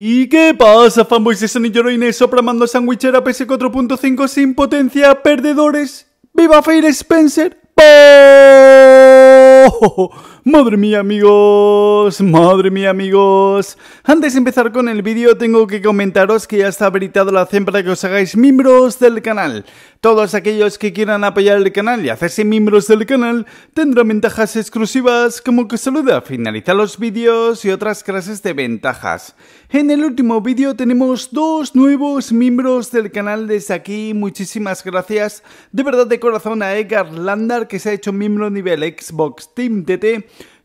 ¿Y qué pasa, fanboys de Sony eso sopra soplamando sandwichera PS4.5 sin potencia, perdedores? ¡Viva Fair Spencer! ¡Bee! oh, madre mía amigos, madre mía amigos. Antes de empezar con el vídeo tengo que comentaros que ya está habilitado la cem para que os hagáis miembros del canal. Todos aquellos que quieran apoyar el canal y hacerse miembros del canal tendrán ventajas exclusivas como que saluda, finaliza los vídeos y otras clases de ventajas. En el último vídeo tenemos dos nuevos miembros del canal desde aquí, muchísimas gracias de verdad de corazón a Edgar Landar que se ha hecho miembro nivel Xbox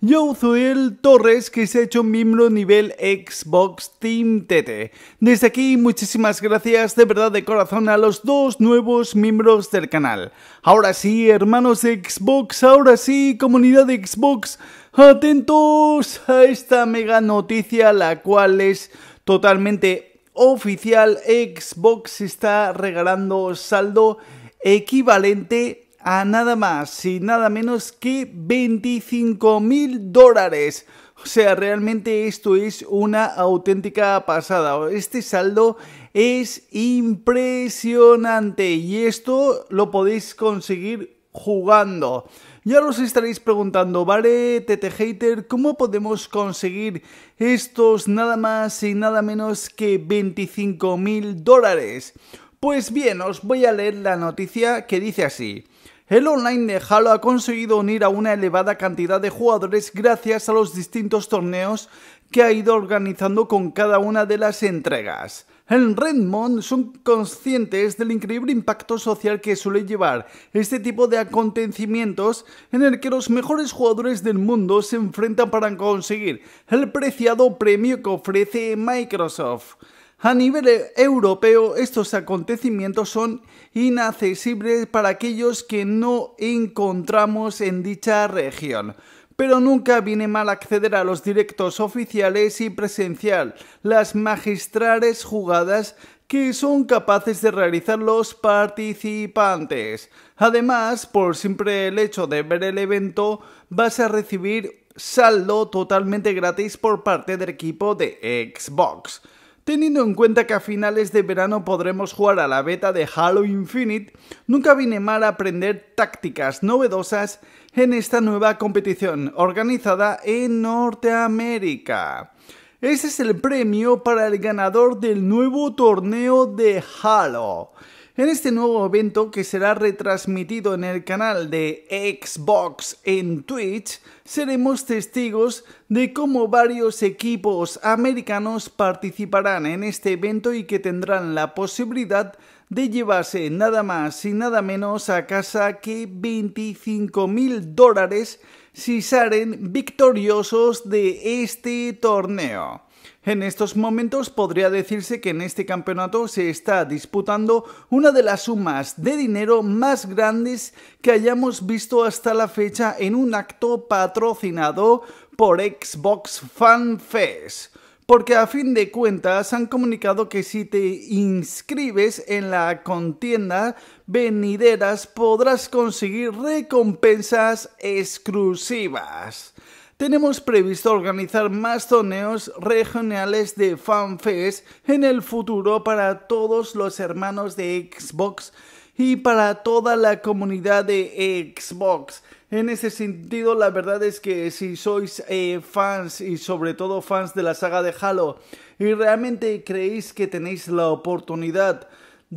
yo soy Torres que se ha hecho miembro nivel Xbox Team TT. Desde aquí muchísimas gracias de verdad de corazón a los dos nuevos miembros del canal. Ahora sí, hermanos Xbox, ahora sí, comunidad Xbox, atentos a esta mega noticia la cual es totalmente oficial. Xbox está regalando saldo equivalente a nada más y nada menos que 25 mil dólares. O sea, realmente esto es una auténtica pasada. Este saldo es impresionante y esto lo podéis conseguir jugando. Ya os estaréis preguntando, vale, TT Hater, ¿cómo podemos conseguir estos nada más y nada menos que 25 mil dólares? Pues bien, os voy a leer la noticia que dice así el online de Halo ha conseguido unir a una elevada cantidad de jugadores gracias a los distintos torneos que ha ido organizando con cada una de las entregas. En Redmond son conscientes del increíble impacto social que suele llevar este tipo de acontecimientos en el que los mejores jugadores del mundo se enfrentan para conseguir el preciado premio que ofrece Microsoft. A nivel e-, europeo, estos acontecimientos son inaccesibles para aquellos que no encontramos en dicha región. Pero nunca viene mal acceder a los directos oficiales y presencial, las magistrales jugadas que son capaces de realizar los participantes. Además, por siempre el hecho de ver el evento, vas a recibir saldo totalmente gratis por parte del equipo de Xbox. Teniendo en cuenta que a finales de verano podremos jugar a la beta de Halo Infinite, nunca viene mal aprender tácticas novedosas en esta nueva competición organizada en Norteamérica. Ese es el premio para el ganador del nuevo torneo de Halo en este nuevo evento que será retransmitido en el canal de Xbox en Twitch, seremos testigos de cómo varios equipos americanos participarán en este evento y que tendrán la posibilidad de llevarse nada más y nada menos a casa que 25 mil dólares si salen victoriosos de este torneo. En estos momentos podría decirse que en este campeonato se está disputando una de las sumas de dinero más grandes que hayamos visto hasta la fecha en un acto patrocinado por Xbox Fan Fest porque a fin de cuentas han comunicado que si te inscribes en la contienda venideras podrás conseguir recompensas exclusivas tenemos previsto organizar más torneos regionales de FanFest en el futuro para todos los hermanos de Xbox y para toda la comunidad de Xbox. En ese sentido, la verdad es que si sois eh, fans y sobre todo fans de la saga de Halo y realmente creéis que tenéis la oportunidad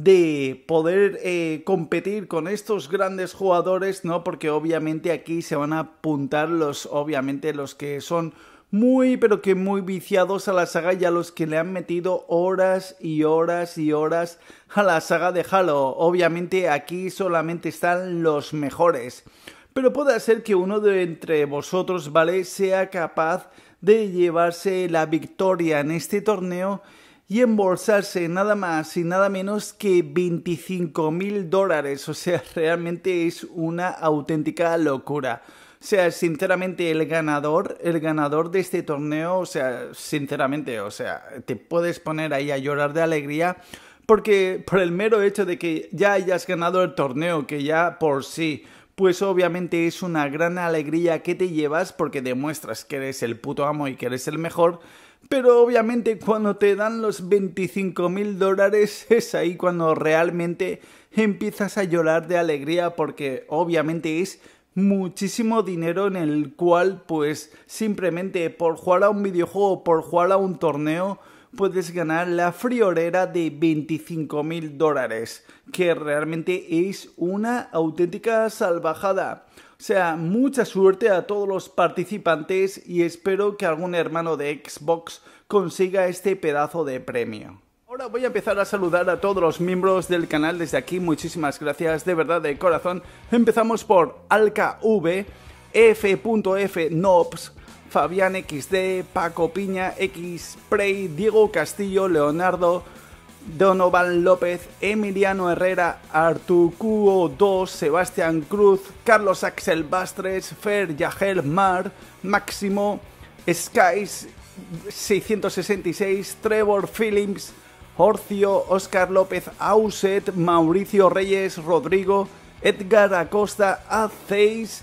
de poder eh, competir con estos grandes jugadores, ¿no? Porque obviamente aquí se van a apuntar los, obviamente los que son muy pero que muy viciados a la saga y a los que le han metido horas y horas y horas a la saga de Halo. Obviamente aquí solamente están los mejores. Pero puede ser que uno de entre vosotros, ¿vale? Sea capaz de llevarse la victoria en este torneo y embolsarse nada más y nada menos que 25 mil dólares. O sea, realmente es una auténtica locura. O sea, sinceramente, el ganador, el ganador de este torneo, o sea, sinceramente, o sea, te puedes poner ahí a llorar de alegría porque por el mero hecho de que ya hayas ganado el torneo, que ya por sí, pues obviamente es una gran alegría que te llevas porque demuestras que eres el puto amo y que eres el mejor, pero obviamente cuando te dan los 25 mil dólares es ahí cuando realmente empiezas a llorar de alegría porque obviamente es muchísimo dinero en el cual pues simplemente por jugar a un videojuego, por jugar a un torneo, puedes ganar la friolera de 25 mil dólares, que realmente es una auténtica salvajada. O sea, mucha suerte a todos los participantes y espero que algún hermano de Xbox consiga este pedazo de premio. Ahora voy a empezar a saludar a todos los miembros del canal desde aquí. Muchísimas gracias, de verdad, de corazón. Empezamos por AlkaV, Fabián XD, Paco Piña, X-Prey, Diego Castillo, Leonardo, Donovan López, Emiliano Herrera, Artucuo 2, Sebastián Cruz, Carlos Axel Bastres, Fer Yajel Mar, Máximo, Skies 666, Trevor Phillips, Horcio, Oscar López Auset, Mauricio Reyes, Rodrigo, Edgar Acosta, Aceis...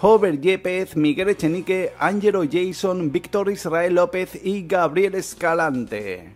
Hover Yepes, Miguel Echenique, Ángelo Jason, Víctor Israel López y Gabriel Escalante.